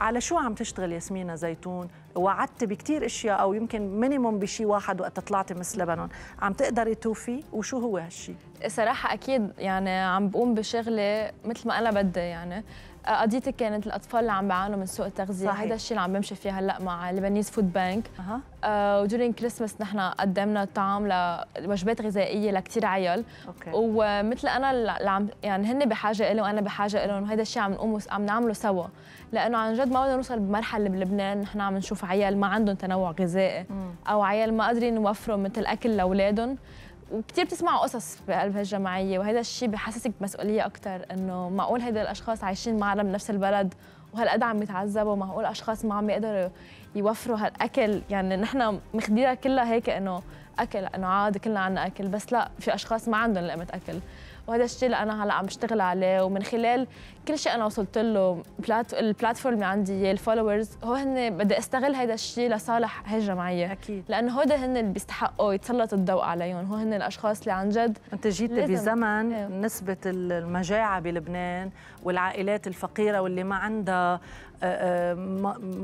على شو عم تشتغل ياسمينة زيتون وعدت بكتير اشياء او يمكن مينيموم بشي واحد وقت طلعتي مثل لبنان عم تقدري توفي وشو هو هالشي صراحه اكيد يعني عم بقوم بشغله مثل ما انا بدي يعني قضيتك كانت الاطفال اللي عم بيعانوا من سوء التغذيه هذا الشيء اللي عم بمشي فيه هلا مع لبنانيز فود بانك أه. آه ودورين كريسماس نحن قدمنا طعام لوجبات غذائيه لكثير عيال أوكي. ومثل انا اللي عم يعني هن بحاجه لهم وانا بحاجه لهم هذا الشيء عم نقوم عم نعمله سوا لانه عن جد ما بدنا نوصل بمرحله بلبنان نحن عم نشوف عيال ما عندهم تنوع غذائي او عيال ما قادرين يوفروا مثل اكل لاولادهم وكثير بتسمعوا قصص بقلب هالجمعيه وهذا الشيء بحسسك بمسؤوليه اكثر انه معقول هيدا الاشخاص عايشين معنا بنفس البلد وهالقد عم يتعذبوا معقول اشخاص ما عم يقدروا يوفروا هالاكل يعني نحن مخديرها كلها هيك انه اكل انه عاد كلنا عنا اكل بس لا في اشخاص ما عندهم لقمه اكل وهذا الشيء اللي انا هلا عم بشتغل عليه ومن خلال كل شيء انا وصلت له بلات... البلاتفورم اللي عندي اياه الفولورز هو هن بدي استغل هذا الشيء لصالح هالجمعيه اكيد لانه هودي هن اللي بيستحقوا يتسلط الضوء عليهم هو هن الاشخاص اللي عن جد انت جيت بزمن ايه. نسبه المجاعه بلبنان والعائلات الفقيره واللي ما عندها آه، آه،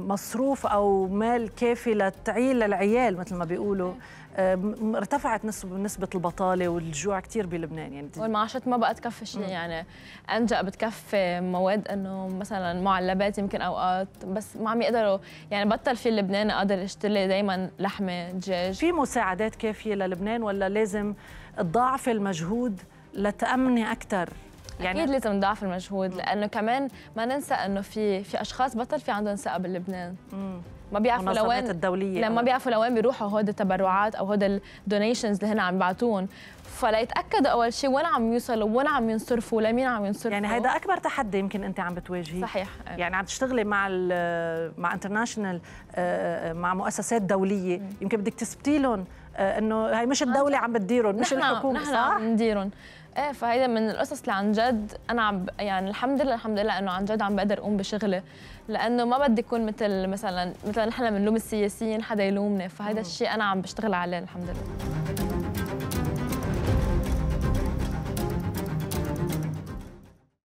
مصروف او مال كافي لتعيل للعيال مثل ما بيقولوا إيه. آه، ارتفعت نسبه البطاله والجوع كثير بلبنان يعني والمعاش صفشت ما بقى تكفي شيء يعني انجا بتكفي مواد انه مثلا معلبات يمكن اوقات بس ما عم يقدروا يعني بطل في لبنان قادر يشتري دائما لحمه دجاج في مساعدات كافيه للبنان ولا لازم تضاعف المجهود لتامني اكثر يعني اكيد لازم نضاعف المجهود لانه كمان ما ننسى انه في في اشخاص بطل في عندهم ثقه بلبنان ما بيعرفوا لوين الدولية لما آه. بيعرفوا لوين بيروحوا هودي التبرعات او هودي الدونيشنز اللي هن عم يبعتون فليتاكدوا اول شيء وين عم يوصلوا وين عم ينصرفوا لمين عم ينصرفوا يعني هيدا اكبر تحدي يمكن انت عم بتواجهيه صحيح يعني عم تشتغلي مع مع انترناشونال آه، آه، مع مؤسسات دوليه يمكن بدك تثبتي لهم انه هي مش الدوله عم بتديرهم مش الحكومه صح؟ نحن عم نديرهم ايه فهيدا من القصص اللي عن جد انا عم يعني الحمد لله الحمد لله انه عن جد عم بقدر اقوم بشغلي لانه ما بدي اكون مثل مثلا مثلا نحن بنلوم السياسيين حدا يلومني فهيدا الشيء انا عم بشتغل عليه الحمد لله